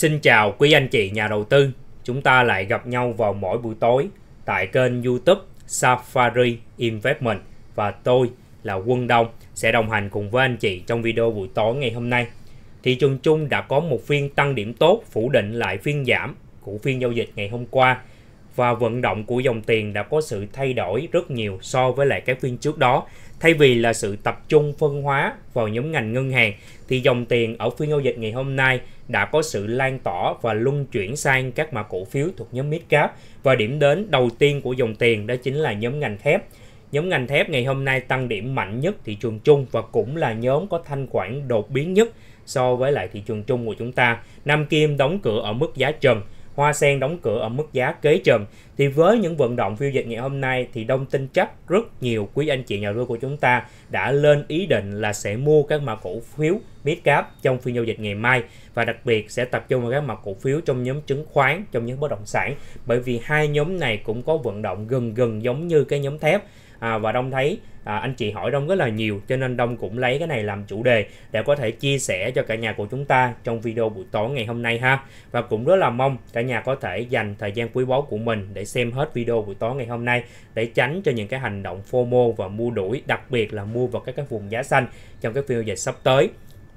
Xin chào quý anh chị nhà đầu tư. Chúng ta lại gặp nhau vào mỗi buổi tối tại kênh YouTube Safari Investment và tôi là Quân Đông sẽ đồng hành cùng với anh chị trong video buổi tối ngày hôm nay. Thị trường chung đã có một phiên tăng điểm tốt phủ định lại phiên giảm của phiên giao dịch ngày hôm qua và vận động của dòng tiền đã có sự thay đổi rất nhiều so với lại các phiên trước đó. Thay vì là sự tập trung phân hóa vào nhóm ngành ngân hàng thì dòng tiền ở phiên giao dịch ngày hôm nay đã có sự lan tỏa và luân chuyển sang các mã cổ phiếu thuộc nhóm mid cap và điểm đến đầu tiên của dòng tiền đó chính là nhóm ngành thép. Nhóm ngành thép ngày hôm nay tăng điểm mạnh nhất thị trường chung và cũng là nhóm có thanh khoản đột biến nhất so với lại thị trường chung của chúng ta. Nam Kim đóng cửa ở mức giá trần Hoa Sen đóng cửa ở mức giá kế trần. Thì với những vận động phiên dịch ngày hôm nay thì Đông tin chắc rất nhiều quý anh chị nhà đầu tư của chúng ta đã lên ý định là sẽ mua các mã cổ phiếu midcap trong phiên giao dịch ngày mai và đặc biệt sẽ tập trung vào các mặt cổ phiếu trong nhóm chứng khoán, trong nhóm bất động sản bởi vì hai nhóm này cũng có vận động gần gần giống như cái nhóm thép à, và đông thấy à, anh chị hỏi đông rất là nhiều cho nên đông cũng lấy cái này làm chủ đề để có thể chia sẻ cho cả nhà của chúng ta trong video buổi tối ngày hôm nay ha và cũng rất là mong cả nhà có thể dành thời gian quý báu của mình để xem hết video buổi tối ngày hôm nay để tránh cho những cái hành động FOMO và mua đuổi đặc biệt là mua vào các cái vùng giá xanh trong cái phiên dịch sắp tới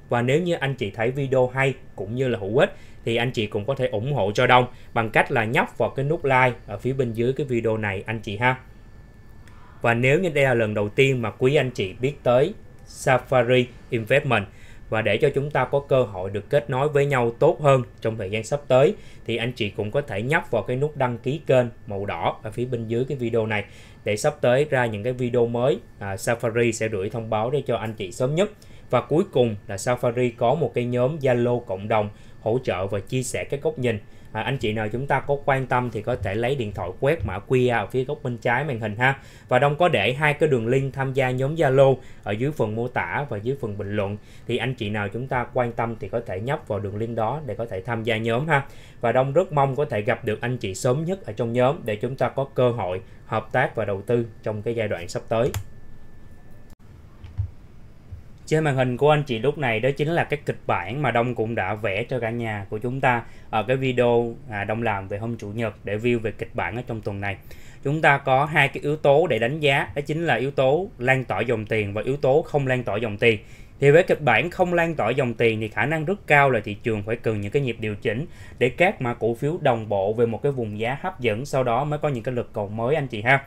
và nếu như anh chị thấy video hay cũng như là hữu ích thì anh chị cũng có thể ủng hộ cho Đông bằng cách là nhấp vào cái nút like ở phía bên dưới cái video này anh chị ha và nếu như đây là lần đầu tiên mà quý anh chị biết tới Safari Investment và để cho chúng ta có cơ hội được kết nối với nhau tốt hơn trong thời gian sắp tới thì anh chị cũng có thể nhấp vào cái nút đăng ký kênh màu đỏ ở phía bên dưới cái video này để sắp tới ra những cái video mới à, Safari sẽ gửi thông báo để cho anh chị sớm nhất và cuối cùng là Safari có một cái nhóm Zalo cộng đồng hỗ trợ và chia sẻ các góc nhìn à, anh chị nào chúng ta có quan tâm thì có thể lấy điện thoại quét mã QR ở phía góc bên trái màn hình ha và Đông có để hai cái đường link tham gia nhóm Zalo ở dưới phần mô tả và dưới phần bình luận thì anh chị nào chúng ta quan tâm thì có thể nhấp vào đường link đó để có thể tham gia nhóm ha và Đông rất mong có thể gặp được anh chị sớm nhất ở trong nhóm để chúng ta có cơ hội hợp tác và đầu tư trong cái giai đoạn sắp tới trên màn hình của anh chị lúc này đó chính là cái kịch bản mà Đông cũng đã vẽ cho cả nhà của chúng ta ở cái video à, Đông làm về hôm Chủ nhật để view về kịch bản ở trong tuần này. Chúng ta có hai cái yếu tố để đánh giá, đó chính là yếu tố lan tỏa dòng tiền và yếu tố không lan tỏa dòng tiền. Thì với kịch bản không lan tỏa dòng tiền thì khả năng rất cao là thị trường phải cần những cái nhịp điều chỉnh để các mã cổ phiếu đồng bộ về một cái vùng giá hấp dẫn sau đó mới có những cái lực cầu mới anh chị ha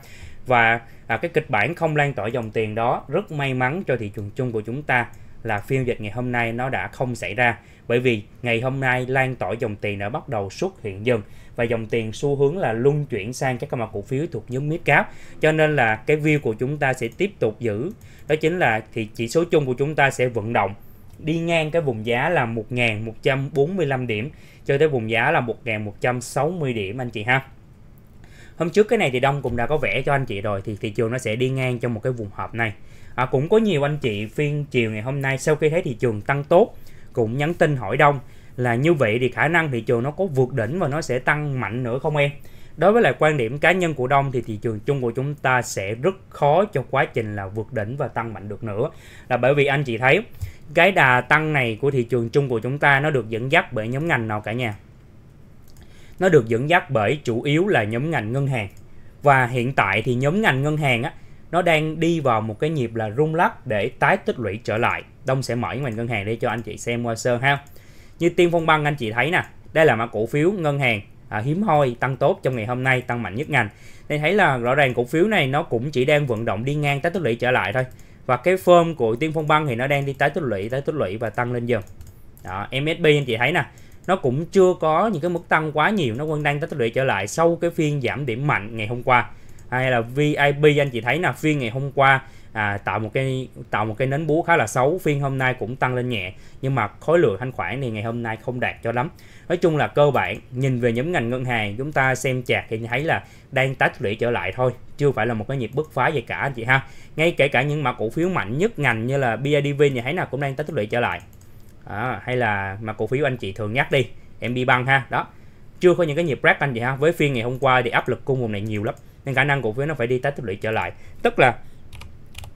và à, cái kịch bản không lan tỏa dòng tiền đó rất may mắn cho thị trường chung của chúng ta là phiên dịch ngày hôm nay nó đã không xảy ra bởi vì ngày hôm nay lan tỏa dòng tiền đã bắt đầu xuất hiện dần và dòng tiền xu hướng là luân chuyển sang các mặt cổ phiếu thuộc nhóm mid cap cho nên là cái view của chúng ta sẽ tiếp tục giữ đó chính là thì chỉ số chung của chúng ta sẽ vận động đi ngang cái vùng giá là 1.145 điểm cho tới vùng giá là 1.160 điểm anh chị ha hôm trước cái này thì đông cũng đã có vẽ cho anh chị rồi thì thị trường nó sẽ đi ngang trong một cái vùng hợp này à, cũng có nhiều anh chị phiên chiều ngày hôm nay sau khi thấy thị trường tăng tốt cũng nhắn tin hỏi đông là như vậy thì khả năng thị trường nó có vượt đỉnh và nó sẽ tăng mạnh nữa không em đối với lại quan điểm cá nhân của Đông thì thị trường chung của chúng ta sẽ rất khó cho quá trình là vượt đỉnh và tăng mạnh được nữa là bởi vì anh chị thấy cái đà tăng này của thị trường chung của chúng ta nó được dẫn dắt bởi nhóm ngành nào cả nhà nó được dẫn dắt bởi chủ yếu là nhóm ngành ngân hàng và hiện tại thì nhóm ngành ngân hàng á nó đang đi vào một cái nhịp là rung lắc để tái tích lũy trở lại đông sẽ mở những ngành ngân hàng để cho anh chị xem qua sơ ha như tiên phong băng anh chị thấy nè đây là mã cổ phiếu ngân hàng à, hiếm hoi tăng tốt trong ngày hôm nay tăng mạnh nhất ngành Nên thấy là rõ ràng cổ phiếu này nó cũng chỉ đang vận động đi ngang tái tích lũy trở lại thôi và cái form của tiên phong băng thì nó đang đi tái tích lũy tái tích lũy và tăng lên dần đó, MSB anh chị thấy nè nó cũng chưa có những cái mức tăng quá nhiều nó vẫn đang tích lũy trở lại sau cái phiên giảm điểm mạnh ngày hôm qua hay là VIP anh chị thấy là phiên ngày hôm qua à, tạo một cái tạo một cái nến búa khá là xấu phiên hôm nay cũng tăng lên nhẹ nhưng mà khối lượng thanh khoản thì ngày hôm nay không đạt cho lắm nói chung là cơ bản nhìn về nhóm ngành ngân hàng chúng ta xem chạc thì thấy là đang tách lũy trở lại thôi chưa phải là một cái nhịp bứt phá gì cả anh chị ha ngay kể cả những mã cổ phiếu mạnh nhất ngành như là BIDV thì thấy là cũng đang tích lũy trở lại à, hay là mà cổ phiếu anh chị thường nhắc đi em đi Bank ha đó chưa có những cái nhịp break anh chị ha với phiên ngày hôm qua thì áp lực cung vùng này nhiều lắm nên khả năng cổ phiếu nó phải đi tái tích lũy trở lại tức là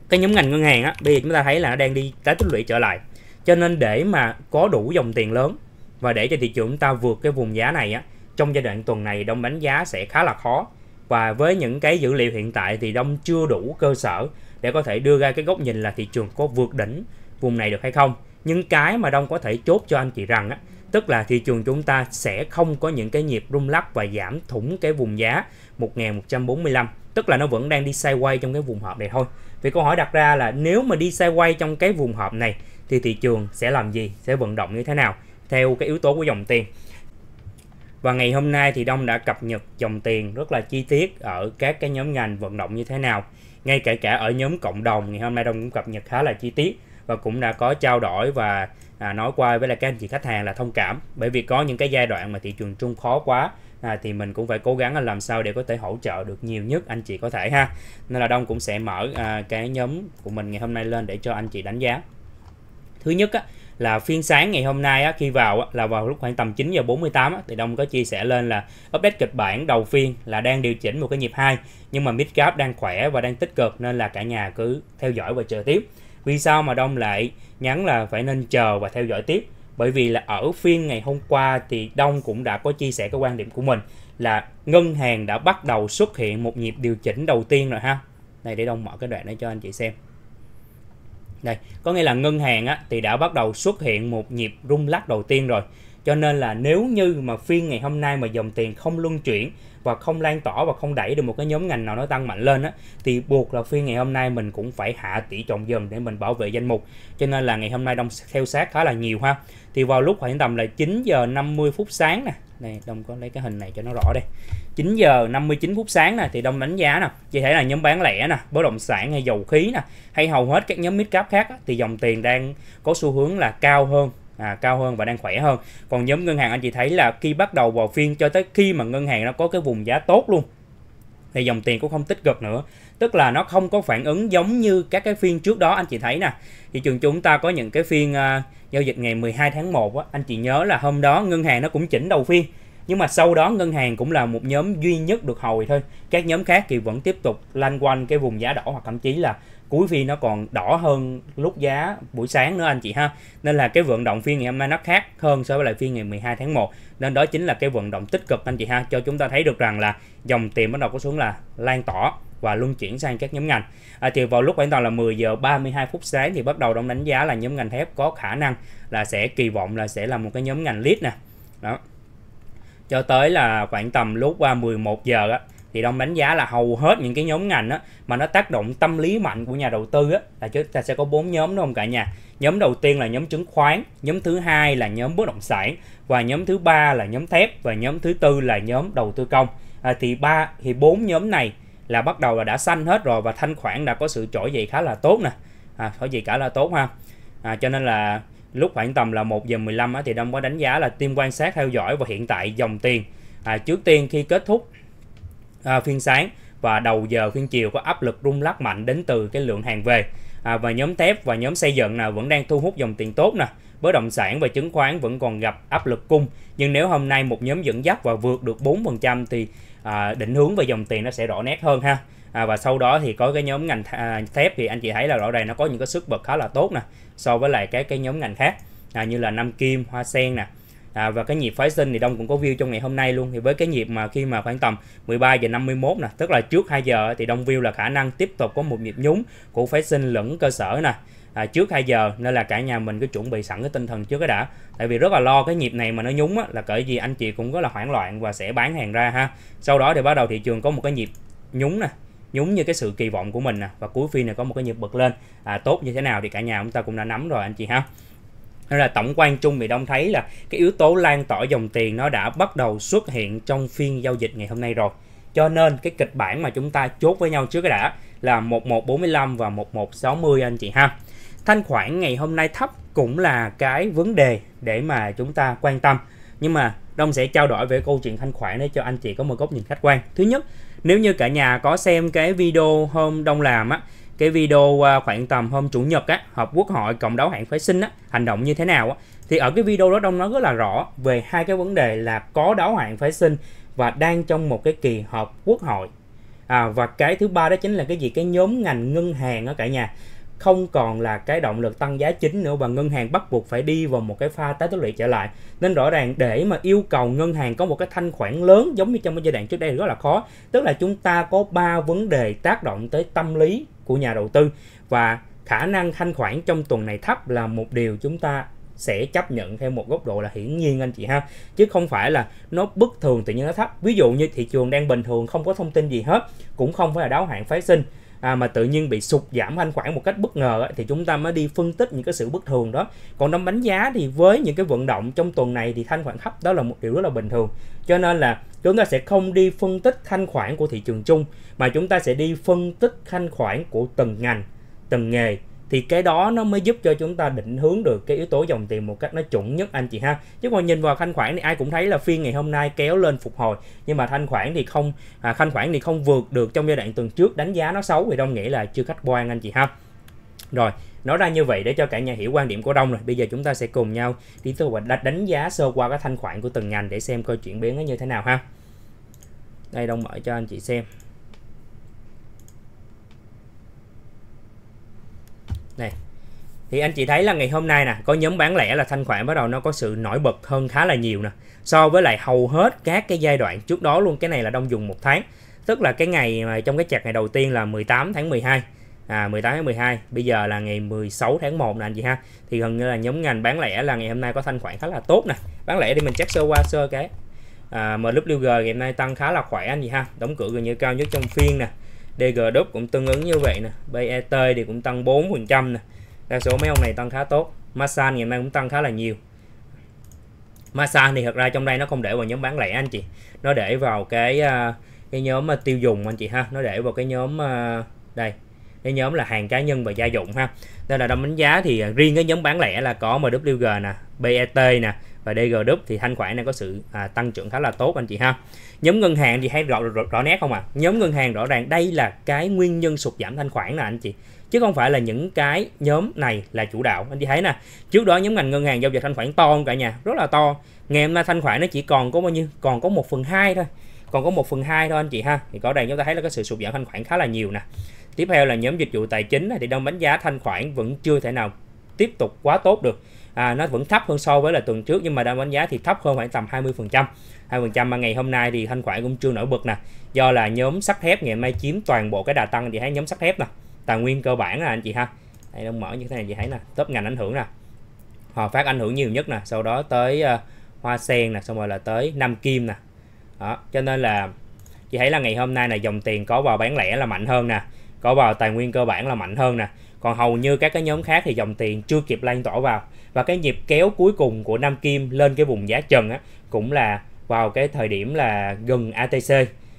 cái nhóm ngành ngân hàng á bây giờ chúng ta thấy là nó đang đi tái tích lũy trở lại cho nên để mà có đủ dòng tiền lớn và để cho thị trường chúng ta vượt cái vùng giá này á trong giai đoạn tuần này đông đánh giá sẽ khá là khó và với những cái dữ liệu hiện tại thì đông chưa đủ cơ sở để có thể đưa ra cái góc nhìn là thị trường có vượt đỉnh vùng này được hay không những cái mà Đông có thể chốt cho anh chị rằng á, tức là thị trường chúng ta sẽ không có những cái nhịp rung lắc và giảm thủng cái vùng giá 1145 tức là nó vẫn đang đi sideways trong cái vùng hợp này thôi vì câu hỏi đặt ra là nếu mà đi sideways trong cái vùng hợp này thì thị trường sẽ làm gì sẽ vận động như thế nào theo cái yếu tố của dòng tiền và ngày hôm nay thì Đông đã cập nhật dòng tiền rất là chi tiết ở các cái nhóm ngành vận động như thế nào ngay kể cả ở nhóm cộng đồng ngày hôm nay Đông cũng cập nhật khá là chi tiết và cũng đã có trao đổi và à, nói qua với là các anh chị khách hàng là thông cảm bởi vì có những cái giai đoạn mà thị trường chung khó quá à, thì mình cũng phải cố gắng là làm sao để có thể hỗ trợ được nhiều nhất anh chị có thể ha nên là đông cũng sẽ mở à, cái nhóm của mình ngày hôm nay lên để cho anh chị đánh giá thứ nhất á, là phiên sáng ngày hôm nay á, khi vào á, là vào lúc khoảng tầm 9 giờ 48 á, thì Đông có chia sẻ lên là update kịch bản đầu phiên là đang điều chỉnh một cái nhịp hai nhưng mà midcap đang khỏe và đang tích cực nên là cả nhà cứ theo dõi và chờ tiếp vì sao mà Đông lại nhắn là phải nên chờ và theo dõi tiếp? Bởi vì là ở phiên ngày hôm qua thì Đông cũng đã có chia sẻ cái quan điểm của mình là ngân hàng đã bắt đầu xuất hiện một nhịp điều chỉnh đầu tiên rồi ha. Này để Đông mở cái đoạn đó cho anh chị xem. Đây, có nghĩa là ngân hàng á, thì đã bắt đầu xuất hiện một nhịp rung lắc đầu tiên rồi cho nên là nếu như mà phiên ngày hôm nay mà dòng tiền không luân chuyển và không lan tỏa và không đẩy được một cái nhóm ngành nào nó tăng mạnh lên á thì buộc là phiên ngày hôm nay mình cũng phải hạ tỷ trọng dần để mình bảo vệ danh mục cho nên là ngày hôm nay đông theo sát khá là nhiều ha thì vào lúc khoảng tầm là 9 giờ 50 phút sáng nè này đông có lấy cái hình này cho nó rõ đây 9 giờ 59 phút sáng nè thì đông đánh giá nè chỉ thể là nhóm bán lẻ nè bất động sản hay dầu khí nè hay hầu hết các nhóm mid cap khác á, thì dòng tiền đang có xu hướng là cao hơn à, cao hơn và đang khỏe hơn còn nhóm ngân hàng anh chị thấy là khi bắt đầu vào phiên cho tới khi mà ngân hàng nó có cái vùng giá tốt luôn thì dòng tiền cũng không tích cực nữa tức là nó không có phản ứng giống như các cái phiên trước đó anh chị thấy nè thị trường chúng ta có những cái phiên uh, giao dịch ngày 12 tháng 1 á, anh chị nhớ là hôm đó ngân hàng nó cũng chỉnh đầu phiên nhưng mà sau đó ngân hàng cũng là một nhóm duy nhất được hồi thôi các nhóm khác thì vẫn tiếp tục lanh quanh cái vùng giá đỏ hoặc thậm chí là cuối phiên nó còn đỏ hơn lúc giá buổi sáng nữa anh chị ha nên là cái vận động phiên ngày hôm nay nó khác hơn so với lại phiên ngày 12 tháng 1 nên đó chính là cái vận động tích cực anh chị ha cho chúng ta thấy được rằng là dòng tiền bắt đầu có xuống là lan tỏa và luân chuyển sang các nhóm ngành. À, thì vào lúc khoảng tầm là 10 giờ 32 phút sáng thì bắt đầu đông đánh giá là nhóm ngành thép có khả năng là sẽ kỳ vọng là sẽ là một cái nhóm ngành lead nè. Đó. Cho tới là khoảng tầm lúc qua 11 giờ á, thì đông đánh giá là hầu hết những cái nhóm ngành đó, mà nó tác động tâm lý mạnh của nhà đầu tư á, là chúng ta sẽ có bốn nhóm đúng không cả nhà nhóm đầu tiên là nhóm chứng khoán nhóm thứ hai là nhóm bất động sản và nhóm thứ ba là nhóm thép và nhóm thứ tư là nhóm đầu tư công à, thì ba thì bốn nhóm này là bắt đầu là đã xanh hết rồi và thanh khoản đã có sự trỗi dậy khá là tốt nè à, có gì cả là tốt ha à, cho nên là lúc khoảng tầm là 1 giờ 15 á, thì Đông có đánh giá là team quan sát theo dõi và hiện tại dòng tiền à, trước tiên khi kết thúc à, phiên sáng và đầu giờ phiên chiều có áp lực rung lắc mạnh đến từ cái lượng hàng về à, và nhóm thép và nhóm xây dựng nào vẫn đang thu hút dòng tiền tốt nè bất động sản và chứng khoán vẫn còn gặp áp lực cung nhưng nếu hôm nay một nhóm dẫn dắt và vượt được 4% thì à, định hướng về dòng tiền nó sẽ rõ nét hơn ha à, và sau đó thì có cái nhóm ngành thép thì anh chị thấy là rõ ràng nó có những cái sức bật khá là tốt nè so với lại cái cái nhóm ngành khác à, như là Nam Kim Hoa Sen nè à, và cái nhịp phái sinh thì Đông cũng có view trong ngày hôm nay luôn thì với cái nhịp mà khi mà khoảng tầm 13 giờ 51 nè tức là trước 2 giờ thì Đông view là khả năng tiếp tục có một nhịp nhúng của phái sinh lẫn cơ sở nè à, trước 2 giờ nên là cả nhà mình cứ chuẩn bị sẵn cái tinh thần trước cái đã tại vì rất là lo cái nhịp này mà nó nhúng á, là cỡ gì anh chị cũng rất là hoảng loạn và sẽ bán hàng ra ha sau đó thì bắt đầu thị trường có một cái nhịp nhúng nè nhúng như cái sự kỳ vọng của mình nè và cuối phiên này có một cái nhịp bật lên à, tốt như thế nào thì cả nhà chúng ta cũng đã nắm rồi anh chị ha nên là tổng quan chung thì đông thấy là cái yếu tố lan tỏa dòng tiền nó đã bắt đầu xuất hiện trong phiên giao dịch ngày hôm nay rồi cho nên cái kịch bản mà chúng ta chốt với nhau trước đã là 1145 và 1160 anh chị ha thanh khoản ngày hôm nay thấp cũng là cái vấn đề để mà chúng ta quan tâm nhưng mà Đông sẽ trao đổi về câu chuyện thanh khoản để cho anh chị có một góc nhìn khách quan. Thứ nhất, nếu như cả nhà có xem cái video hôm Đông làm á cái video khoảng tầm hôm chủ nhật á, họp quốc hội cộng đấu hạn phế sinh á, hành động như thế nào á, thì ở cái video đó đông nói rất là rõ về hai cái vấn đề là có đấu hạn phế sinh và đang trong một cái kỳ họp quốc hội à, và cái thứ ba đó chính là cái gì cái nhóm ngành ngân hàng ở cả nhà không còn là cái động lực tăng giá chính nữa và ngân hàng bắt buộc phải đi vào một cái pha tái tích lũy trở lại nên rõ ràng để mà yêu cầu ngân hàng có một cái thanh khoản lớn giống như trong cái giai đoạn trước đây rất là khó tức là chúng ta có ba vấn đề tác động tới tâm lý của nhà đầu tư và khả năng thanh khoản trong tuần này thấp là một điều chúng ta sẽ chấp nhận theo một góc độ là hiển nhiên anh chị ha chứ không phải là nó bất thường tự nhiên nó thấp ví dụ như thị trường đang bình thường không có thông tin gì hết cũng không phải là đáo hạn phái sinh à, mà tự nhiên bị sụt giảm thanh khoản một cách bất ngờ ấy, thì chúng ta mới đi phân tích những cái sự bất thường đó còn đóng đánh giá thì với những cái vận động trong tuần này thì thanh khoản thấp đó là một điều rất là bình thường cho nên là chúng ta sẽ không đi phân tích thanh khoản của thị trường chung mà chúng ta sẽ đi phân tích thanh khoản của từng ngành từng nghề thì cái đó nó mới giúp cho chúng ta định hướng được cái yếu tố dòng tiền một cách nó chuẩn nhất anh chị ha chứ còn nhìn vào thanh khoản thì ai cũng thấy là phiên ngày hôm nay kéo lên phục hồi nhưng mà thanh khoản thì không à, thanh khoản thì không vượt được trong giai đoạn tuần trước đánh giá nó xấu thì đông nghĩ là chưa khách quan anh chị ha rồi nói ra như vậy để cho cả nhà hiểu quan điểm của đông rồi bây giờ chúng ta sẽ cùng nhau đi tới đánh giá sơ qua cái thanh khoản của từng ngành để xem coi chuyển biến nó như thế nào ha đây đông mở cho anh chị xem này thì anh chị thấy là ngày hôm nay nè có nhóm bán lẻ là thanh khoản bắt đầu nó có sự nổi bật hơn khá là nhiều nè so với lại hầu hết các cái giai đoạn trước đó luôn cái này là đông dùng một tháng tức là cái ngày mà trong cái chặt ngày đầu tiên là 18 tháng 12 à 18 tháng 12 bây giờ là ngày 16 tháng 1 nè anh chị ha thì gần như là nhóm ngành bán lẻ là ngày hôm nay có thanh khoản khá là tốt nè bán lẻ đi mình check sơ qua sơ cái à, MWG ngày hôm nay tăng khá là khỏe anh chị ha đóng cửa gần như cao nhất trong phiên nè DG Đúc cũng tương ứng như vậy nè BET thì cũng tăng 4% nè đa số mấy ông này tăng khá tốt Masan ngày mai cũng tăng khá là nhiều Masan thì thật ra trong đây nó không để vào nhóm bán lẻ anh chị nó để vào cái à, cái nhóm à, tiêu dùng anh chị ha nó để vào cái nhóm à, đây cái nhóm là hàng cá nhân và gia dụng ha đây là đồng đánh giá thì riêng cái nhóm bán lẻ là có MWG nè BET nè và DG Group thì thanh khoản này có sự à, tăng trưởng khá là tốt anh chị ha nhóm ngân hàng thì hay rõ, rõ, rõ nét không ạ à? nhóm ngân hàng rõ ràng đây là cái nguyên nhân sụt giảm thanh khoản nè anh chị chứ không phải là những cái nhóm này là chủ đạo anh chị thấy nè trước đó nhóm ngành ngân hàng giao dịch thanh khoản to không cả nhà rất là to ngày hôm nay thanh khoản nó chỉ còn có bao nhiêu còn có 1 phần hai thôi còn có 1 phần hai thôi anh chị ha thì có đây chúng ta thấy là cái sự sụt giảm thanh khoản khá là nhiều nè tiếp theo là nhóm dịch vụ tài chính thì đang đánh giá thanh khoản vẫn chưa thể nào tiếp tục quá tốt được à, nó vẫn thấp hơn so với là tuần trước nhưng mà đang đánh giá thì thấp hơn khoảng tầm 20 phần trăm 2 phần trăm mà ngày hôm nay thì thanh khoản cũng chưa nổi bật nè do là nhóm sắt thép ngày mai chiếm toàn bộ cái đà tăng thì thấy nhóm sắt thép nè tài nguyên cơ bản là anh chị ha hay đang mở như thế này chị thấy nè top ngành ảnh hưởng nè hòa phát ảnh hưởng nhiều nhất nè sau đó tới uh, hoa sen nè xong rồi là tới nam kim nè đó cho nên là chị thấy là ngày hôm nay là dòng tiền có vào bán lẻ là mạnh hơn nè có vào tài nguyên cơ bản là mạnh hơn nè còn hầu như các cái nhóm khác thì dòng tiền chưa kịp lan tỏa vào và cái nhịp kéo cuối cùng của Nam Kim lên cái vùng giá trần á cũng là vào cái thời điểm là gần ATC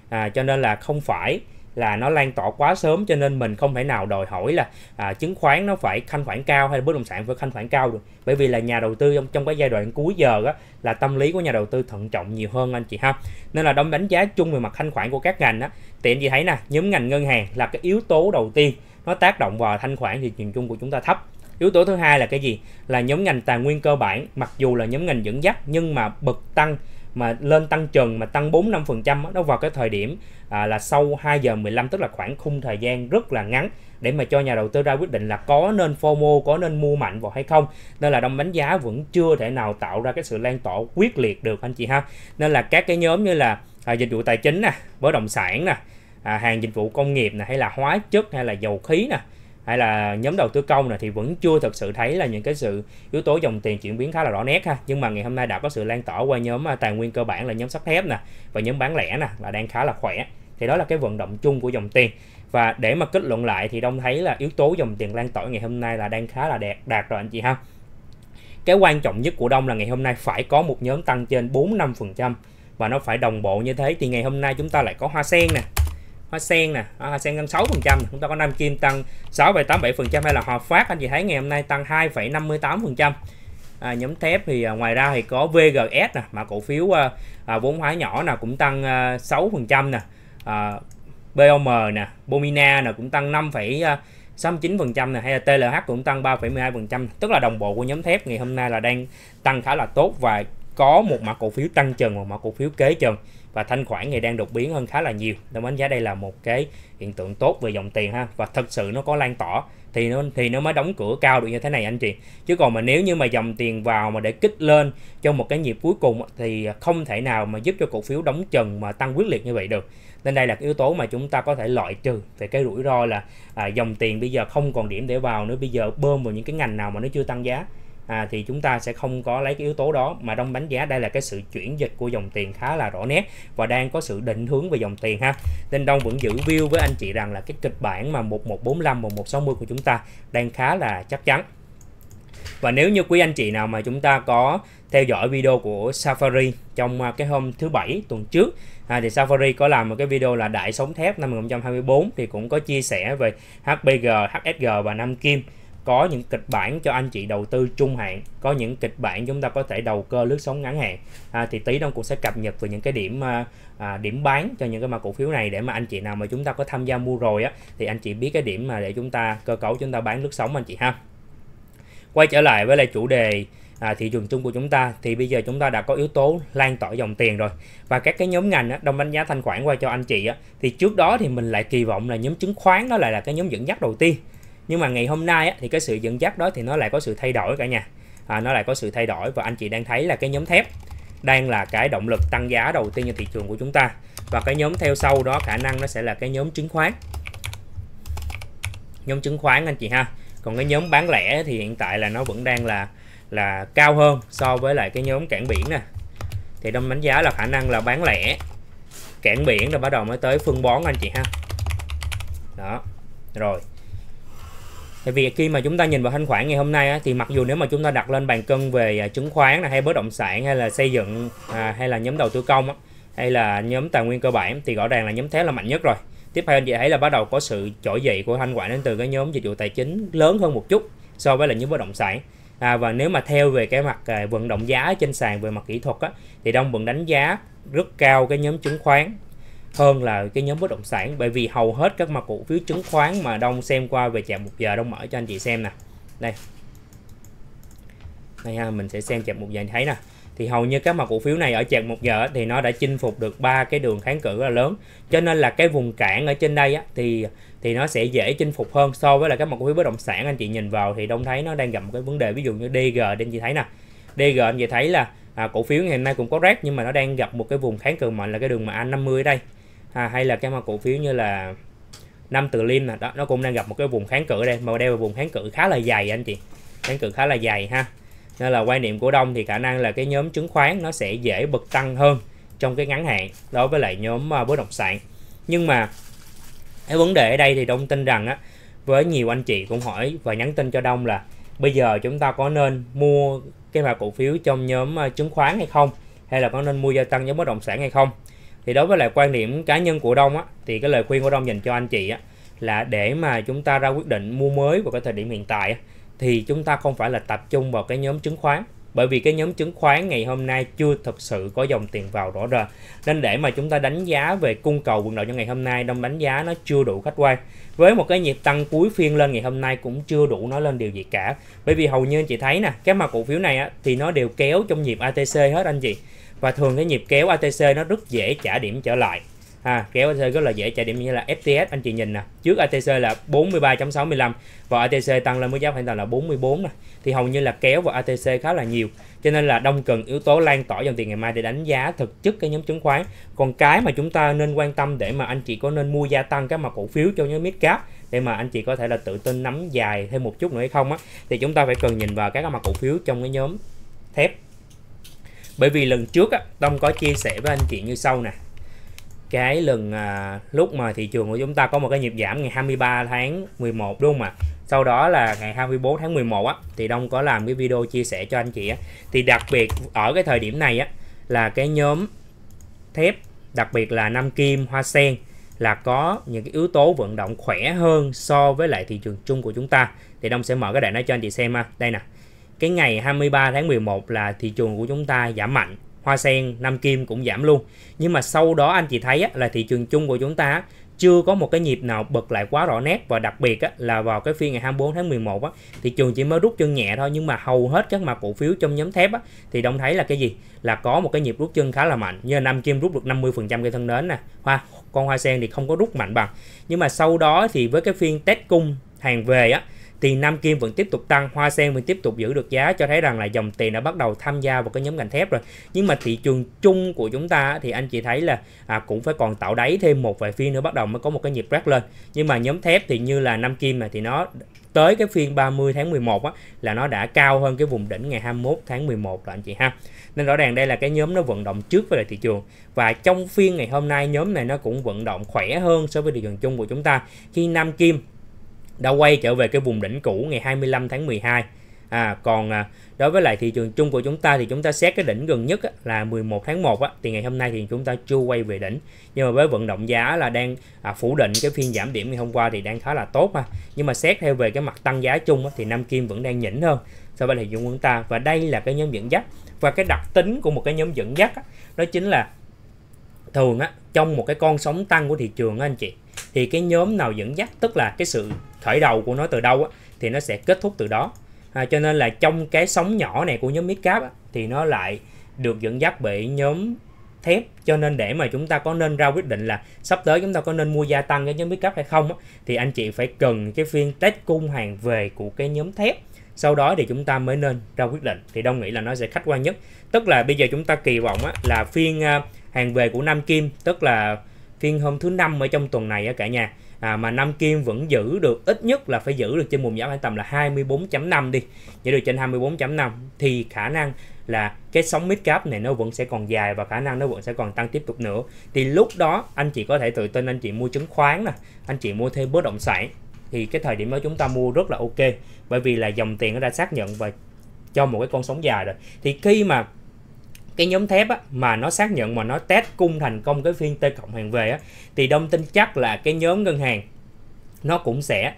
à, cho nên là không phải là nó lan tỏa quá sớm cho nên mình không thể nào đòi hỏi là à, chứng khoán nó phải thanh khoản cao hay bất động sản phải thanh khoản cao được bởi vì là nhà đầu tư trong trong cái giai đoạn cuối giờ đó, là tâm lý của nhà đầu tư thận trọng nhiều hơn anh chị ha nên là đông đánh giá chung về mặt thanh khoản của các ngành á thì anh chị thấy nè nhóm ngành ngân hàng là cái yếu tố đầu tiên nó tác động vào thanh khoản thị trường chung của chúng ta thấp Yếu tố thứ hai là cái gì? Là nhóm ngành tài nguyên cơ bản, mặc dù là nhóm ngành dẫn dắt nhưng mà bật tăng mà lên tăng trần mà tăng 4 5% nó vào cái thời điểm à, là sau 2 giờ 15 tức là khoảng khung thời gian rất là ngắn để mà cho nhà đầu tư ra quyết định là có nên FOMO có nên mua mạnh vào hay không nên là đồng đánh giá vẫn chưa thể nào tạo ra cái sự lan tỏa quyết liệt được anh chị ha nên là các cái nhóm như là à, dịch vụ tài chính nè bất động sản nè à, hàng dịch vụ công nghiệp nè hay là hóa chất hay là dầu khí nè hay là nhóm đầu tư công này thì vẫn chưa thực sự thấy là những cái sự yếu tố dòng tiền chuyển biến khá là rõ nét ha nhưng mà ngày hôm nay đã có sự lan tỏa qua nhóm à, tài nguyên cơ bản là nhóm sắt thép nè và nhóm bán lẻ nè là đang khá là khỏe thì đó là cái vận động chung của dòng tiền và để mà kết luận lại thì đông thấy là yếu tố dòng tiền lan tỏa ngày hôm nay là đang khá là đẹp đạt rồi anh chị ha cái quan trọng nhất của đông là ngày hôm nay phải có một nhóm tăng trên bốn năm phần trăm và nó phải đồng bộ như thế thì ngày hôm nay chúng ta lại có hoa sen nè hoa sen nè à, hoa sen tăng 6 phần trăm chúng ta có nam kim tăng 6,87 phần trăm hay là hòa phát anh chị thấy ngày hôm nay tăng 2,58 phần trăm à, nhóm thép thì à, ngoài ra thì có VGS nè mà cổ phiếu à, à, vốn hóa nhỏ là cũng tăng à, 6 phần trăm nè à, BOM nè Bomina nè cũng tăng 5, 69% này hay là TLH cũng tăng 3,12% tức là đồng bộ của nhóm thép ngày hôm nay là đang tăng khá là tốt và có một mã cổ phiếu tăng trần và mã cổ phiếu kế trần và thanh khoản thì đang đột biến hơn khá là nhiều nên đánh giá đây là một cái hiện tượng tốt về dòng tiền ha và thật sự nó có lan tỏa thì nó thì nó mới đóng cửa cao được như thế này anh chị chứ còn mà nếu như mà dòng tiền vào mà để kích lên trong một cái nhịp cuối cùng thì không thể nào mà giúp cho cổ phiếu đóng trần mà tăng quyết liệt như vậy được nên đây là cái yếu tố mà chúng ta có thể loại trừ về cái rủi ro là à, dòng tiền bây giờ không còn điểm để vào nữa bây giờ bơm vào những cái ngành nào mà nó chưa tăng giá à, thì chúng ta sẽ không có lấy cái yếu tố đó mà đông đánh giá đây là cái sự chuyển dịch của dòng tiền khá là rõ nét và đang có sự định hướng về dòng tiền ha nên đông vẫn giữ view với anh chị rằng là cái kịch bản mà 1145 1160 của chúng ta đang khá là chắc chắn và nếu như quý anh chị nào mà chúng ta có theo dõi video của Safari trong à, cái hôm thứ bảy tuần trước à, thì Safari có làm một cái video là đại sống thép năm 2024 thì cũng có chia sẻ về hbg HSG và Nam Kim có những kịch bản cho anh chị đầu tư trung hạn có những kịch bản chúng ta có thể đầu cơ lướt sóng ngắn hạn à, thì tí đông cũng sẽ cập nhật về những cái điểm à, à, điểm bán cho những cái mã cổ phiếu này để mà anh chị nào mà chúng ta có tham gia mua rồi á thì anh chị biết cái điểm mà để chúng ta cơ cấu chúng ta bán lướt sóng anh chị ha quay trở lại với lại chủ đề à, thị trường chung của chúng ta thì bây giờ chúng ta đã có yếu tố lan tỏa dòng tiền rồi và các cái nhóm ngành á, đồng đánh giá thanh khoản qua cho anh chị á, thì trước đó thì mình lại kỳ vọng là nhóm chứng khoán nó lại là cái nhóm dẫn dắt đầu tiên nhưng mà ngày hôm nay á, thì cái sự dẫn dắt đó thì nó lại có sự thay đổi cả nhà à, nó lại có sự thay đổi và anh chị đang thấy là cái nhóm thép đang là cái động lực tăng giá đầu tiên trên thị trường của chúng ta và cái nhóm theo sau đó khả năng nó sẽ là cái nhóm chứng khoán nhóm chứng khoán anh chị ha còn cái nhóm bán lẻ thì hiện tại là nó vẫn đang là là cao hơn so với lại cái nhóm cảng biển nè thì đông đánh giá là khả năng là bán lẻ cảng biển rồi bắt đầu mới tới phân bón anh chị ha đó rồi Tại vì khi mà chúng ta nhìn vào thanh khoản ngày hôm nay á, thì mặc dù nếu mà chúng ta đặt lên bàn cân về à, chứng khoán này, hay bất động sản hay là xây dựng à, hay là nhóm đầu tư công á, hay là nhóm tài nguyên cơ bản thì rõ ràng là nhóm thép là mạnh nhất rồi. Tiếp theo anh chị thấy là bắt đầu có sự trỗi dậy của thanh khoản đến từ cái nhóm dịch vụ tài chính lớn hơn một chút so với là nhóm bất động sản. À, và nếu mà theo về cái mặt à, vận động giá trên sàn về mặt kỹ thuật á, thì Đông vẫn đánh giá rất cao cái nhóm chứng khoán hơn là cái nhóm bất động sản bởi vì hầu hết các mặt cổ phiếu chứng khoán mà đông xem qua về chạm một giờ đông mở cho anh chị xem nè đây đây ha mình sẽ xem chạm một giờ anh thấy nè thì hầu như các mặt cổ phiếu này ở chạm một giờ thì nó đã chinh phục được ba cái đường kháng cự là lớn cho nên là cái vùng cản ở trên đây á, thì thì nó sẽ dễ chinh phục hơn so với là các mặt cổ phiếu bất động sản anh chị nhìn vào thì đông thấy nó đang gặp một cái vấn đề ví dụ như DG anh chị thấy nè DG anh chị thấy là à, cổ phiếu ngày hôm nay cũng có rác nhưng mà nó đang gặp một cái vùng kháng cự mạnh là cái đường mà A50 đây à, hay là cái mà cổ phiếu như là năm từ liêm nè đó nó cũng đang gặp một cái vùng kháng cự đây mà đây là vùng kháng cự khá là dày anh chị kháng cự khá là dày ha nên là quan niệm của đông thì khả năng là cái nhóm chứng khoán nó sẽ dễ bật tăng hơn trong cái ngắn hạn đối với lại nhóm à, bất động sản nhưng mà cái vấn đề ở đây thì đông tin rằng á với nhiều anh chị cũng hỏi và nhắn tin cho đông là bây giờ chúng ta có nên mua cái mã cổ phiếu trong nhóm à, chứng khoán hay không hay là có nên mua gia tăng nhóm bất động sản hay không thì đối với lại quan điểm cá nhân của Đông á, thì cái lời khuyên của Đông dành cho anh chị á, là để mà chúng ta ra quyết định mua mới vào cái thời điểm hiện tại á, thì chúng ta không phải là tập trung vào cái nhóm chứng khoán bởi vì cái nhóm chứng khoán ngày hôm nay chưa thực sự có dòng tiền vào rõ ràng nên để mà chúng ta đánh giá về cung cầu quần đầu cho ngày hôm nay đông đánh giá nó chưa đủ khách quan với một cái nhịp tăng cuối phiên lên ngày hôm nay cũng chưa đủ nói lên điều gì cả bởi vì hầu như anh chị thấy nè cái mà cổ phiếu này á, thì nó đều kéo trong nhịp ATC hết anh chị và thường cái nhịp kéo ATC nó rất dễ trả điểm trở lại à, kéo ATC rất là dễ trả điểm như là FTS anh chị nhìn nè trước ATC là 43.65 và ATC tăng lên mức giá hoàn toàn là 44 này thì hầu như là kéo vào ATC khá là nhiều cho nên là đông cần yếu tố lan tỏa dòng tiền ngày mai để đánh giá thực chất cái nhóm chứng khoán còn cái mà chúng ta nên quan tâm để mà anh chị có nên mua gia tăng các mặt cổ phiếu cho nhóm mid cap để mà anh chị có thể là tự tin nắm dài thêm một chút nữa hay không á thì chúng ta phải cần nhìn vào các mặt cổ phiếu trong cái nhóm thép bởi vì lần trước á, Tông có chia sẻ với anh chị như sau nè cái lần à, lúc mà thị trường của chúng ta có một cái nhịp giảm ngày 23 tháng 11 đúng không ạ sau đó là ngày 24 tháng 11 á thì Đông có làm cái video chia sẻ cho anh chị á thì đặc biệt ở cái thời điểm này á là cái nhóm thép đặc biệt là nam kim hoa sen là có những cái yếu tố vận động khỏe hơn so với lại thị trường chung của chúng ta thì Đông sẽ mở cái đoạn đó cho anh chị xem ha đây nè cái ngày 23 tháng 11 là thị trường của chúng ta giảm mạnh hoa sen nam kim cũng giảm luôn nhưng mà sau đó anh chị thấy á, là thị trường chung của chúng ta chưa có một cái nhịp nào bật lại quá rõ nét và đặc biệt á, là vào cái phiên ngày 24 tháng 11 á, thị trường chỉ mới rút chân nhẹ thôi nhưng mà hầu hết các mặt cổ phiếu trong nhóm thép á, thì đồng thấy là cái gì là có một cái nhịp rút chân khá là mạnh như Nam Kim rút được 50% cây thân đến nè hoa con hoa sen thì không có rút mạnh bằng nhưng mà sau đó thì với cái phiên test cung hàng về á Tiền Nam Kim vẫn tiếp tục tăng, Hoa Sen vẫn tiếp tục giữ được giá cho thấy rằng là dòng tiền đã bắt đầu tham gia vào cái nhóm ngành thép rồi. Nhưng mà thị trường chung của chúng ta thì anh chị thấy là à, cũng phải còn tạo đáy thêm một vài phiên nữa bắt đầu mới có một cái nhịp rác lên. Nhưng mà nhóm thép thì như là Nam Kim này thì nó tới cái phiên 30 tháng 11 á, là nó đã cao hơn cái vùng đỉnh ngày 21 tháng 11 rồi anh chị ha. Nên rõ ràng đây là cái nhóm nó vận động trước với lại thị trường và trong phiên ngày hôm nay nhóm này nó cũng vận động khỏe hơn so với thị trường chung của chúng ta khi Nam Kim đã quay trở về cái vùng đỉnh cũ ngày 25 tháng 12 à, còn à, đối với lại thị trường chung của chúng ta thì chúng ta xét cái đỉnh gần nhất á, là 11 tháng 1 á, thì ngày hôm nay thì chúng ta chưa quay về đỉnh nhưng mà với vận động giá là đang à, phủ định cái phiên giảm điểm ngày hôm qua thì đang khá là tốt ha nhưng mà xét theo về cái mặt tăng giá chung á, thì Nam Kim vẫn đang nhỉnh hơn so với thị trường chúng ta và đây là cái nhóm dẫn dắt và cái đặc tính của một cái nhóm dẫn dắt á, đó chính là thường á, trong một cái con sóng tăng của thị trường á, anh chị thì cái nhóm nào dẫn dắt tức là cái sự khởi đầu của nó từ đâu á, thì nó sẽ kết thúc từ đó à, cho nên là trong cái sóng nhỏ này của nhóm midcap á, thì nó lại được dẫn dắt bởi nhóm thép cho nên để mà chúng ta có nên ra quyết định là sắp tới chúng ta có nên mua gia tăng cái nhóm midcap hay không á, thì anh chị phải cần cái phiên test cung hàng về của cái nhóm thép sau đó thì chúng ta mới nên ra quyết định thì đông nghĩ là nó sẽ khách quan nhất tức là bây giờ chúng ta kỳ vọng á, là phiên à, hàng về của Nam Kim tức là phiên hôm thứ năm ở trong tuần này á cả nhà à, mà năm Kim vẫn giữ được ít nhất là phải giữ được trên vùng giá khoảng tầm là 24.5 đi giữ được trên 24.5 thì khả năng là cái sóng mid cap này nó vẫn sẽ còn dài và khả năng nó vẫn sẽ còn tăng tiếp tục nữa thì lúc đó anh chị có thể tự tin anh chị mua chứng khoán nè anh chị mua thêm bất động sản thì cái thời điểm đó chúng ta mua rất là ok bởi vì là dòng tiền nó đã xác nhận và cho một cái con sóng dài rồi thì khi mà cái nhóm thép á, mà nó xác nhận mà nó test cung thành công cái phiên T cộng hàng về á, thì đông tin chắc là cái nhóm ngân hàng nó cũng sẽ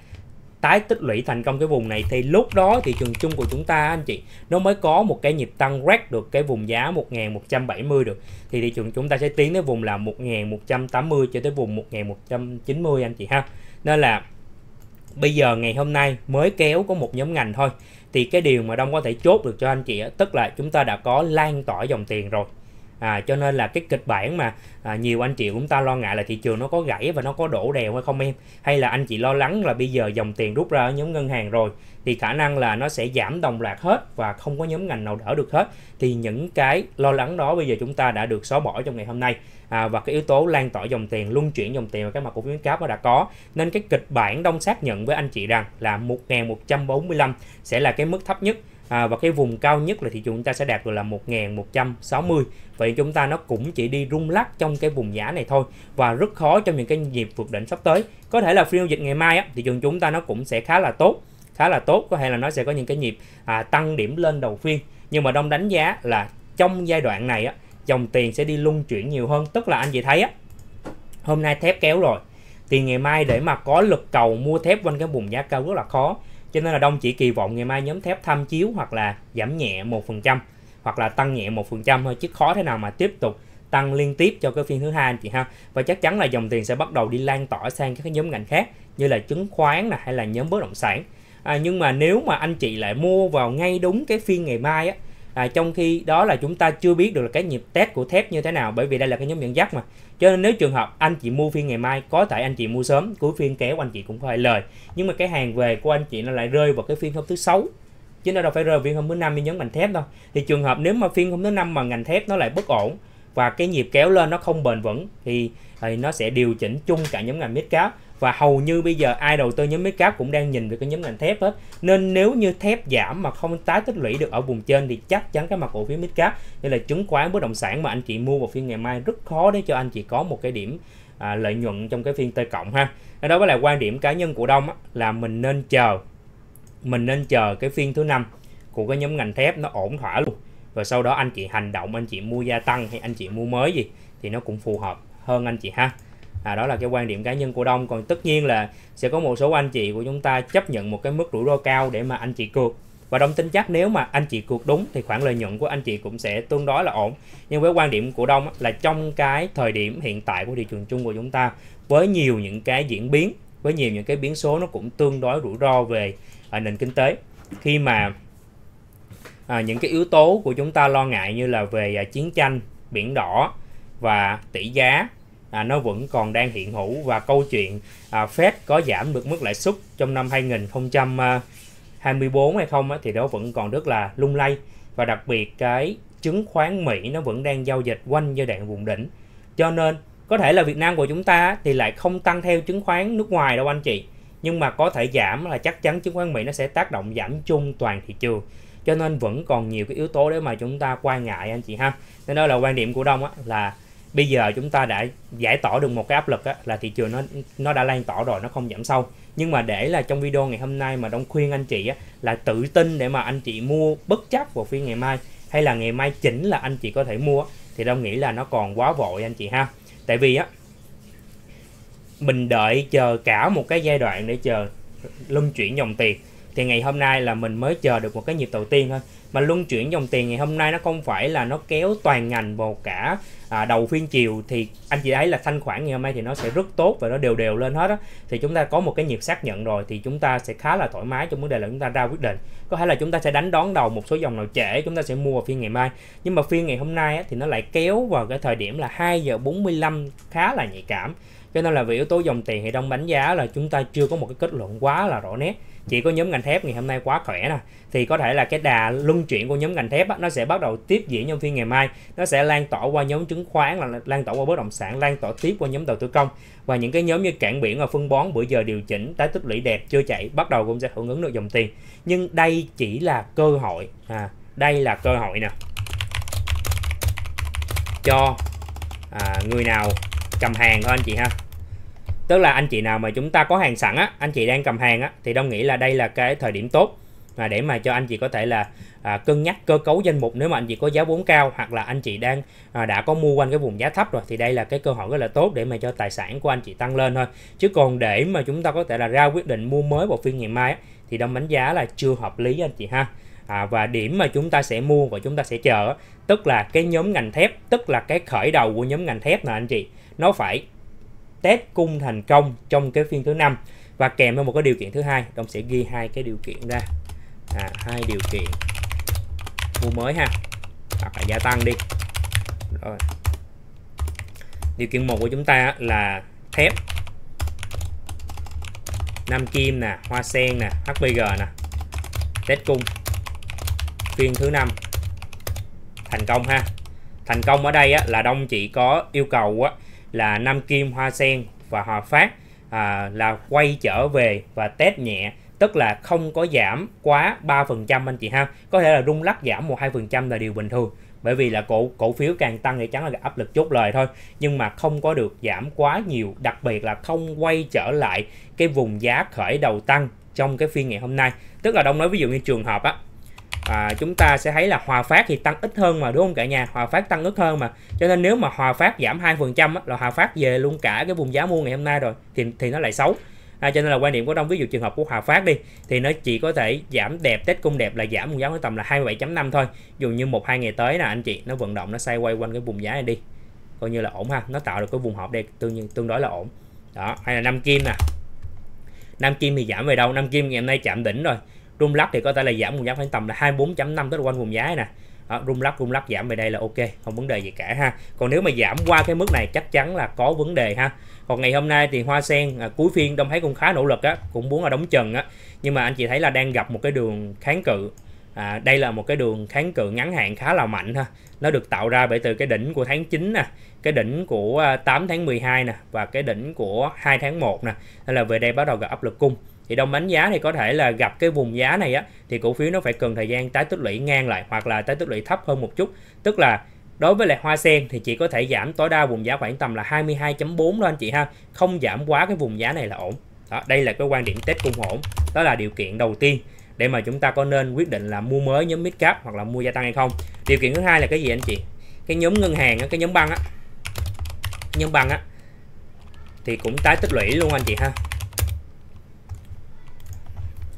tái tích lũy thành công cái vùng này thì lúc đó thị trường chung của chúng ta anh chị nó mới có một cái nhịp tăng rét được cái vùng giá 1170 được thì thị trường chúng ta sẽ tiến tới vùng là 1180 cho tới vùng 1190 anh chị ha nên là bây giờ ngày hôm nay mới kéo có một nhóm ngành thôi thì cái điều mà Đông có thể chốt được cho anh chị tức là chúng ta đã có lan tỏa dòng tiền rồi à, cho nên là cái kịch bản mà à, nhiều anh chị chúng ta lo ngại là thị trường nó có gãy và nó có đổ đèo hay không em hay là anh chị lo lắng là bây giờ dòng tiền rút ra ở nhóm ngân hàng rồi thì khả năng là nó sẽ giảm đồng loạt hết và không có nhóm ngành nào đỡ được hết thì những cái lo lắng đó bây giờ chúng ta đã được xóa bỏ trong ngày hôm nay à, và cái yếu tố lan tỏa dòng tiền luân chuyển dòng tiền và cái mặt cổ phiếu cáp nó đã có nên cái kịch bản đông xác nhận với anh chị rằng là 1.145 sẽ là cái mức thấp nhất à, và cái vùng cao nhất là thị trường chúng ta sẽ đạt được là 1160 vậy chúng ta nó cũng chỉ đi rung lắc trong cái vùng giá này thôi và rất khó trong những cái nhịp vượt đỉnh sắp tới có thể là phiên giao dịch ngày mai á, thị trường chúng ta nó cũng sẽ khá là tốt khá là tốt có thể là nó sẽ có những cái nhịp à, tăng điểm lên đầu phiên nhưng mà đông đánh giá là trong giai đoạn này á, dòng tiền sẽ đi luân chuyển nhiều hơn tức là anh chị thấy á, hôm nay thép kéo rồi thì ngày mai để mà có lực cầu mua thép quanh cái vùng giá cao rất là khó cho nên là Đông chỉ kỳ vọng ngày mai nhóm thép tham chiếu hoặc là giảm nhẹ 1% hoặc là tăng nhẹ 1% thôi chứ khó thế nào mà tiếp tục tăng liên tiếp cho cái phiên thứ hai anh chị ha và chắc chắn là dòng tiền sẽ bắt đầu đi lan tỏa sang các cái nhóm ngành khác như là chứng khoán này hay là nhóm bất động sản à, nhưng mà nếu mà anh chị lại mua vào ngay đúng cái phiên ngày mai á à, trong khi đó là chúng ta chưa biết được là cái nhịp test của thép như thế nào bởi vì đây là cái nhóm dẫn dắt mà cho nên nếu trường hợp anh chị mua phiên ngày mai có thể anh chị mua sớm cuối phiên kéo anh chị cũng có lời nhưng mà cái hàng về của anh chị nó lại rơi vào cái phiên hôm thứ sáu chứ nó đâu phải rơi phiên hôm thứ năm như nhóm ngành thép đâu thì trường hợp nếu mà phiên hôm thứ năm mà ngành thép nó lại bất ổn và cái nhịp kéo lên nó không bền vững thì, thì nó sẽ điều chỉnh chung cả nhóm ngành mid cap và hầu như bây giờ ai đầu tư nhóm mid cap cũng đang nhìn về cái nhóm ngành thép hết nên nếu như thép giảm mà không tái tích lũy được ở vùng trên thì chắc chắn cái mặt cổ phiếu mid cap như là chứng khoán bất động sản mà anh chị mua vào phiên ngày mai rất khó để cho anh chị có một cái điểm à, lợi nhuận trong cái phiên T cộng ha đó với lại quan điểm cá nhân của Đông á, là mình nên chờ mình nên chờ cái phiên thứ năm của cái nhóm ngành thép nó ổn thỏa luôn và sau đó anh chị hành động anh chị mua gia tăng hay anh chị mua mới gì thì nó cũng phù hợp hơn anh chị ha à, đó là cái quan điểm cá nhân của đông còn tất nhiên là sẽ có một số anh chị của chúng ta chấp nhận một cái mức rủi ro cao để mà anh chị cược và đông tin chắc nếu mà anh chị cược đúng thì khoản lợi nhuận của anh chị cũng sẽ tương đối là ổn nhưng với quan điểm của đông là trong cái thời điểm hiện tại của thị trường chung của chúng ta với nhiều những cái diễn biến với nhiều những cái biến số nó cũng tương đối rủi ro về à, nền kinh tế khi mà à, những cái yếu tố của chúng ta lo ngại như là về à, chiến tranh biển đỏ và tỷ giá à, nó vẫn còn đang hiện hữu và câu chuyện à, Fed có giảm được mức lãi suất trong năm 2024 à, hay không thì đó vẫn còn rất là lung lay và đặc biệt cái chứng khoán Mỹ nó vẫn đang giao dịch quanh giai đoạn vùng đỉnh cho nên có thể là Việt Nam của chúng ta thì lại không tăng theo chứng khoán nước ngoài đâu anh chị nhưng mà có thể giảm là chắc chắn chứng khoán Mỹ nó sẽ tác động giảm chung toàn thị trường cho nên vẫn còn nhiều cái yếu tố để mà chúng ta quan ngại anh chị ha nên đó là quan điểm của Đông á, là bây giờ chúng ta đã giải tỏa được một cái áp lực á, là thị trường nó nó đã lan tỏa rồi nó không giảm sâu nhưng mà để là trong video ngày hôm nay mà đông khuyên anh chị á, là tự tin để mà anh chị mua bất chấp vào phiên ngày mai hay là ngày mai chỉnh là anh chị có thể mua thì đông nghĩ là nó còn quá vội anh chị ha tại vì á mình đợi chờ cả một cái giai đoạn để chờ luân chuyển dòng tiền thì ngày hôm nay là mình mới chờ được một cái nhịp đầu tiên thôi mà luân chuyển dòng tiền ngày hôm nay nó không phải là nó kéo toàn ngành vào cả à, đầu phiên chiều thì anh chị thấy là thanh khoản ngày hôm nay thì nó sẽ rất tốt và nó đều đều lên hết á thì chúng ta có một cái nhịp xác nhận rồi thì chúng ta sẽ khá là thoải mái trong vấn đề là chúng ta ra quyết định có thể là chúng ta sẽ đánh đón đầu một số dòng nào trễ chúng ta sẽ mua vào phiên ngày mai nhưng mà phiên ngày hôm nay á, thì nó lại kéo vào cái thời điểm là 2 giờ 45 khá là nhạy cảm cho nên là về yếu tố dòng tiền hệ đông đánh giá là chúng ta chưa có một cái kết luận quá là rõ nét chỉ có nhóm ngành thép ngày hôm nay quá khỏe nè thì có thể là cái đà luân chuyển của nhóm ngành thép á, nó sẽ bắt đầu tiếp diễn trong phiên ngày mai nó sẽ lan tỏa qua nhóm chứng khoán là lan tỏa qua bất động sản lan tỏa tiếp qua nhóm đầu tư công và những cái nhóm như cảng biển và phân bón bữa giờ điều chỉnh tái tích lũy đẹp chưa chạy bắt đầu cũng sẽ hưởng ứng được dòng tiền nhưng đây chỉ là cơ hội à, đây là cơ hội nè cho à, người nào cầm hàng thôi anh chị ha tức là anh chị nào mà chúng ta có hàng sẵn á anh chị đang cầm hàng á thì đông nghĩ là đây là cái thời điểm tốt mà để mà cho anh chị có thể là à, cân nhắc cơ cấu danh mục nếu mà anh chị có giá vốn cao hoặc là anh chị đang à, đã có mua quanh cái vùng giá thấp rồi thì đây là cái cơ hội rất là tốt để mà cho tài sản của anh chị tăng lên thôi chứ còn để mà chúng ta có thể là ra quyết định mua mới vào phiên ngày mai á, thì đông đánh giá là chưa hợp lý anh chị ha à, và điểm mà chúng ta sẽ mua và chúng ta sẽ chờ á, tức là cái nhóm ngành thép tức là cái khởi đầu của nhóm ngành thép nè anh chị nó phải test cung thành công trong cái phiên thứ năm và kèm theo một cái điều kiện thứ hai đồng sẽ ghi hai cái điều kiện ra à, hai điều kiện mua mới ha hoặc là gia tăng đi rồi điều kiện một của chúng ta là thép nam kim nè hoa sen nè hpg nè test cung phiên thứ năm thành công ha thành công ở đây á, là đông chỉ có yêu cầu á, là Nam Kim, Hoa Sen và Hòa Phát à, là quay trở về và test nhẹ tức là không có giảm quá 3% anh chị ha. Có thể là rung lắc giảm 1 2% là điều bình thường bởi vì là cổ cổ phiếu càng tăng thì chắn là áp lực chốt lời thôi nhưng mà không có được giảm quá nhiều đặc biệt là không quay trở lại cái vùng giá khởi đầu tăng trong cái phiên ngày hôm nay tức là đông nói ví dụ như trường hợp á à, chúng ta sẽ thấy là Hòa Phát thì tăng ít hơn mà đúng không cả nhà Hòa Phát tăng ít hơn mà cho nên nếu mà Hòa Phát giảm 2% trăm là Hòa Phát về luôn cả cái vùng giá mua ngày hôm nay rồi thì thì nó lại xấu à, cho nên là quan điểm của đông ví dụ trường hợp của Hòa Phát đi thì nó chỉ có thể giảm đẹp Tết cung đẹp là giảm vùng giá khoảng tầm là 27.5 thôi dù như một hai ngày tới là anh chị nó vận động nó xoay quay quanh cái vùng giá này đi coi như là ổn ha nó tạo được cái vùng họp đây tương tương đối là ổn đó hay là năm kim nè Nam Kim thì giảm về đâu Nam Kim ngày hôm nay chạm đỉnh rồi rung lắc thì có thể là giảm vùng giá khoảng tầm là 24.5 tới quanh vùng giá nè đó, rung lắc rung lắc giảm về đây là ok không vấn đề gì cả ha còn nếu mà giảm qua cái mức này chắc chắn là có vấn đề ha còn ngày hôm nay thì hoa sen à, cuối phiên đông thấy cũng khá nỗ lực á cũng muốn là đóng trần á nhưng mà anh chị thấy là đang gặp một cái đường kháng cự à, đây là một cái đường kháng cự ngắn hạn khá là mạnh ha nó được tạo ra bởi từ cái đỉnh của tháng 9 nè cái đỉnh của 8 à, tháng 12 nè và cái đỉnh của 2 tháng 1 nè nên là về đây bắt đầu gặp áp lực cung thì đông đánh giá thì có thể là gặp cái vùng giá này á thì cổ phiếu nó phải cần thời gian tái tích lũy ngang lại hoặc là tái tích lũy thấp hơn một chút tức là đối với lại hoa sen thì chỉ có thể giảm tối đa vùng giá khoảng tầm là 22.4 đó anh chị ha không giảm quá cái vùng giá này là ổn đó, đây là cái quan điểm test cung ổn đó là điều kiện đầu tiên để mà chúng ta có nên quyết định là mua mới nhóm mid cap hoặc là mua gia tăng hay không điều kiện thứ hai là cái gì anh chị cái nhóm ngân hàng cái nhóm băng á nhóm băng á thì cũng tái tích lũy luôn anh chị ha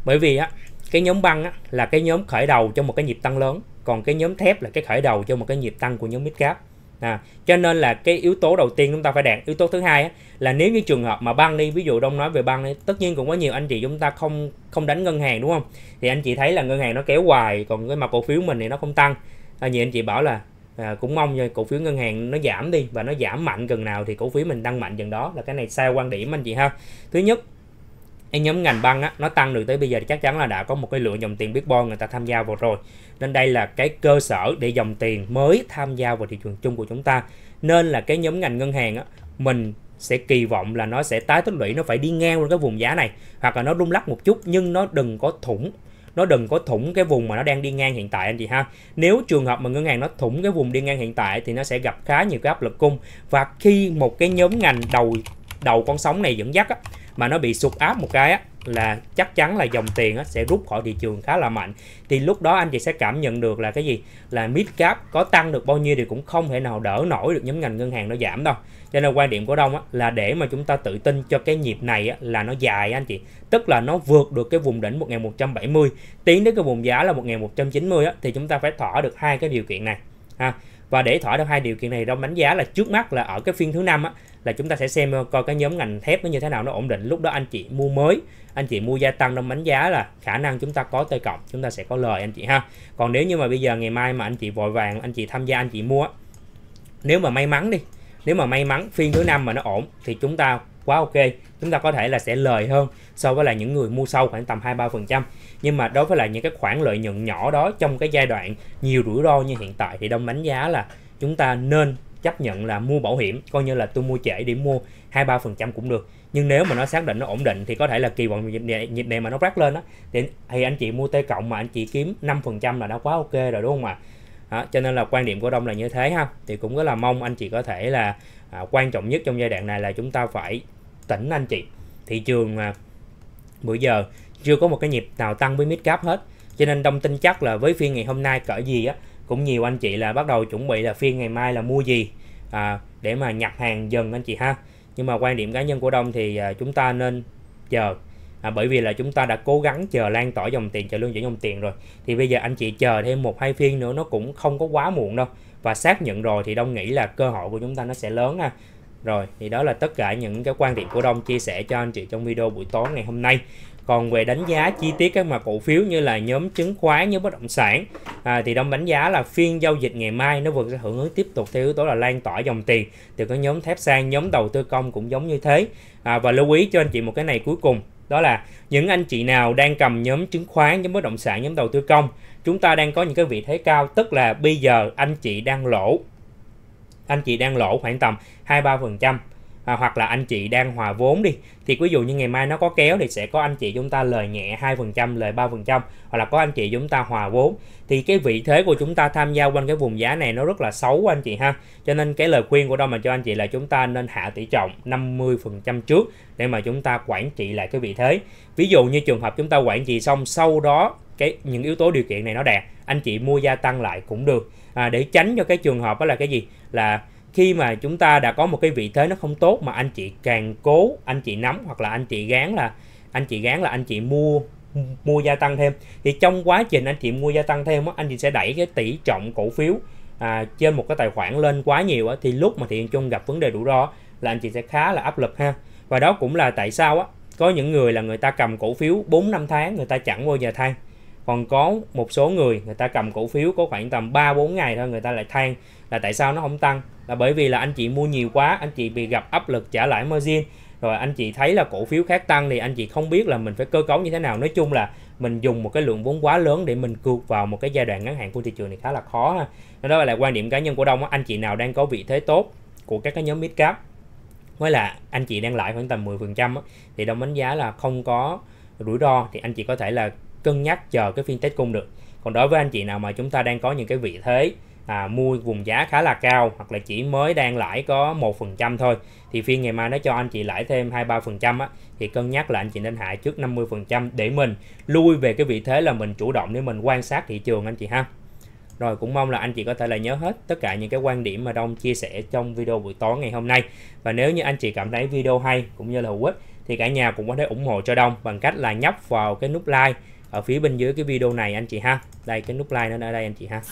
bởi vì á cái nhóm băng á, là cái nhóm khởi đầu cho một cái nhịp tăng lớn còn cái nhóm thép là cái khởi đầu cho một cái nhịp tăng của nhóm mid cap à, cho nên là cái yếu tố đầu tiên chúng ta phải đạt yếu tố thứ hai á, là nếu như trường hợp mà băng đi ví dụ đông nói về băng đi tất nhiên cũng có nhiều anh chị chúng ta không không đánh ngân hàng đúng không thì anh chị thấy là ngân hàng nó kéo hoài còn cái mặt cổ phiếu mình thì nó không tăng à, nhiều anh chị bảo là à, cũng mong cho cổ phiếu ngân hàng nó giảm đi và nó giảm mạnh gần nào thì cổ phiếu mình tăng mạnh dần đó là cái này sai quan điểm anh chị ha thứ nhất cái nhóm ngành băng á, nó tăng được tới bây giờ thì chắc chắn là đã có một cái lượng dòng tiền Bitcoin người ta tham gia vào rồi nên đây là cái cơ sở để dòng tiền mới tham gia vào thị trường chung của chúng ta nên là cái nhóm ngành ngân hàng á, mình sẽ kỳ vọng là nó sẽ tái tích lũy nó phải đi ngang lên cái vùng giá này hoặc là nó rung lắc một chút nhưng nó đừng có thủng nó đừng có thủng cái vùng mà nó đang đi ngang hiện tại anh chị ha nếu trường hợp mà ngân hàng nó thủng cái vùng đi ngang hiện tại thì nó sẽ gặp khá nhiều cái áp lực cung và khi một cái nhóm ngành đầu đầu con sóng này dẫn dắt á, mà nó bị sụt áp một cái á, là chắc chắn là dòng tiền á, sẽ rút khỏi thị trường khá là mạnh thì lúc đó anh chị sẽ cảm nhận được là cái gì là mid cap có tăng được bao nhiêu thì cũng không thể nào đỡ nổi được nhóm ngành ngân hàng nó giảm đâu cho nên quan điểm của đông á, là để mà chúng ta tự tin cho cái nhịp này á, là nó dài anh chị tức là nó vượt được cái vùng đỉnh 1170 tiến đến cái vùng giá là 1190 á, thì chúng ta phải thỏa được hai cái điều kiện này ha và để thỏa được hai điều kiện này đông đánh giá là trước mắt là ở cái phiên thứ năm là chúng ta sẽ xem ờ, coi cái nhóm ngành thép nó như thế nào nó ổn định lúc đó anh chị mua mới anh chị mua gia tăng trong bánh giá là khả năng chúng ta có t cộng chúng ta sẽ có lời anh chị ha còn nếu như mà bây giờ ngày mai mà anh chị vội vàng anh chị tham gia anh chị mua nếu mà may mắn đi nếu mà may mắn phiên thứ năm mà nó ổn thì chúng ta quá ok chúng ta có thể là sẽ lời hơn so với là những người mua sâu khoảng tầm phần trăm nhưng mà đối với là những cái khoản lợi nhuận nhỏ đó trong cái giai đoạn nhiều rủi ro như hiện tại thì đông đánh giá là chúng ta nên chấp nhận là mua bảo hiểm coi như là tôi mua trễ để mua hai ba phần trăm cũng được nhưng nếu mà nó xác định nó ổn định thì có thể là kỳ vọng nhịp này, nhịp này mà nó rác lên đó thì, thì anh chị mua t cộng mà anh chị kiếm 5% là đã quá ok rồi đúng không ạ à? cho nên là quan điểm của đông là như thế ha thì cũng rất là mong anh chị có thể là à, quan trọng nhất trong giai đoạn này là chúng ta phải tỉnh anh chị thị trường à, bữa giờ chưa có một cái nhịp nào tăng với mid cap hết cho nên đông tin chắc là với phiên ngày hôm nay cỡ gì á cũng nhiều anh chị là bắt đầu chuẩn bị là phiên ngày mai là mua gì à, để mà nhập hàng dần anh chị ha nhưng mà quan điểm cá nhân của đông thì à, chúng ta nên chờ à, bởi vì là chúng ta đã cố gắng chờ lan tỏa dòng tiền chờ lương chuyển dòng tiền rồi thì bây giờ anh chị chờ thêm một hai phiên nữa nó cũng không có quá muộn đâu và xác nhận rồi thì đông nghĩ là cơ hội của chúng ta nó sẽ lớn ha rồi thì đó là tất cả những cái quan điểm của Đông chia sẻ cho anh chị trong video buổi tối ngày hôm nay. Còn về đánh giá chi tiết các mặt cổ phiếu như là nhóm chứng khoán, nhóm bất động sản à, thì Đông đánh giá là phiên giao dịch ngày mai nó vẫn sẽ hưởng ứng tiếp tục theo yếu tố là lan tỏa dòng tiền từ các nhóm thép sang nhóm đầu tư công cũng giống như thế. À, và lưu ý cho anh chị một cái này cuối cùng đó là những anh chị nào đang cầm nhóm chứng khoán, nhóm bất động sản, nhóm đầu tư công chúng ta đang có những cái vị thế cao tức là bây giờ anh chị đang lỗ anh chị đang lỗ khoảng tầm 2-3% à, hoặc là anh chị đang hòa vốn đi thì ví dụ như ngày mai nó có kéo thì sẽ có anh chị chúng ta lời nhẹ 2% lời 3% hoặc là có anh chị chúng ta hòa vốn thì cái vị thế của chúng ta tham gia quanh cái vùng giá này nó rất là xấu anh chị ha cho nên cái lời khuyên của đâu mà cho anh chị là chúng ta nên hạ tỷ trọng 50% trước để mà chúng ta quản trị lại cái vị thế ví dụ như trường hợp chúng ta quản trị xong sau đó cái những yếu tố điều kiện này nó đạt anh chị mua gia tăng lại cũng được à, để tránh cho cái trường hợp đó là cái gì là khi mà chúng ta đã có một cái vị thế nó không tốt mà anh chị càng cố anh chị nắm hoặc là anh chị gán là anh chị gán là anh chị mua mua gia tăng thêm thì trong quá trình anh chị mua gia tăng thêm đó, anh chị sẽ đẩy cái tỷ trọng cổ phiếu à, trên một cái tài khoản lên quá nhiều thì lúc mà thị trường chung gặp vấn đề rủi ro là anh chị sẽ khá là áp lực ha và đó cũng là tại sao á, có những người là người ta cầm cổ phiếu 4 năm tháng người ta chẳng bao giờ than còn có một số người người ta cầm cổ phiếu có khoảng tầm 3 4 ngày thôi người ta lại than là tại sao nó không tăng là bởi vì là anh chị mua nhiều quá anh chị bị gặp áp lực trả lãi margin rồi anh chị thấy là cổ phiếu khác tăng thì anh chị không biết là mình phải cơ cấu như thế nào nói chung là mình dùng một cái lượng vốn quá lớn để mình cược vào một cái giai đoạn ngắn hạn của thị trường thì khá là khó ha nên đó là quan điểm cá nhân của đông anh chị nào đang có vị thế tốt của các cái nhóm mid cap với là anh chị đang lãi khoảng tầm 10% thì đông đánh giá là không có rủi ro thì anh chị có thể là cân nhắc chờ cái phiên Tết cung được còn đối với anh chị nào mà chúng ta đang có những cái vị thế à, mua vùng giá khá là cao hoặc là chỉ mới đang lãi có một phần trăm thôi thì phiên ngày mai nó cho anh chị lãi thêm hai ba phần trăm thì cân nhắc là anh chị nên hại trước 50 phần trăm để mình lui về cái vị thế là mình chủ động để mình quan sát thị trường anh chị ha rồi cũng mong là anh chị có thể là nhớ hết tất cả những cái quan điểm mà Đông chia sẻ trong video buổi tối ngày hôm nay và nếu như anh chị cảm thấy video hay cũng như là hữu ích thì cả nhà cũng có thể ủng hộ cho Đông bằng cách là nhấp vào cái nút like ở phía bên dưới cái video này anh chị ha đây cái nút like nó ở đây anh chị ha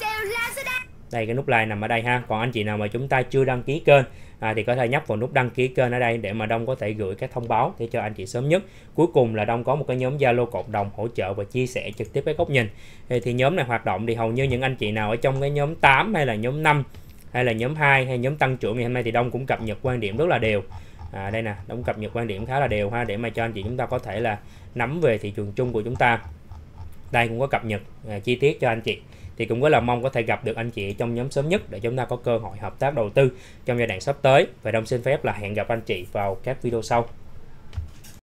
đây cái nút like nằm ở đây ha còn anh chị nào mà chúng ta chưa đăng ký kênh à, thì có thể nhấp vào nút đăng ký kênh ở đây để mà đông có thể gửi các thông báo để cho anh chị sớm nhất cuối cùng là đông có một cái nhóm zalo cộng đồng hỗ trợ và chia sẻ trực tiếp cái góc nhìn thì, thì nhóm này hoạt động thì hầu như những anh chị nào ở trong cái nhóm 8 hay là nhóm 5 hay là nhóm 2 hay nhóm tăng trưởng ngày hôm nay thì đông cũng cập nhật quan điểm rất là đều à, đây nè đông cập nhật quan điểm khá là đều ha để mà cho anh chị chúng ta có thể là nắm về thị trường chung của chúng ta đây cũng có cập nhật à, chi tiết cho anh chị thì cũng rất là mong có thể gặp được anh chị trong nhóm sớm nhất để chúng ta có cơ hội hợp tác đầu tư trong giai đoạn sắp tới và đông xin phép là hẹn gặp anh chị vào các video sau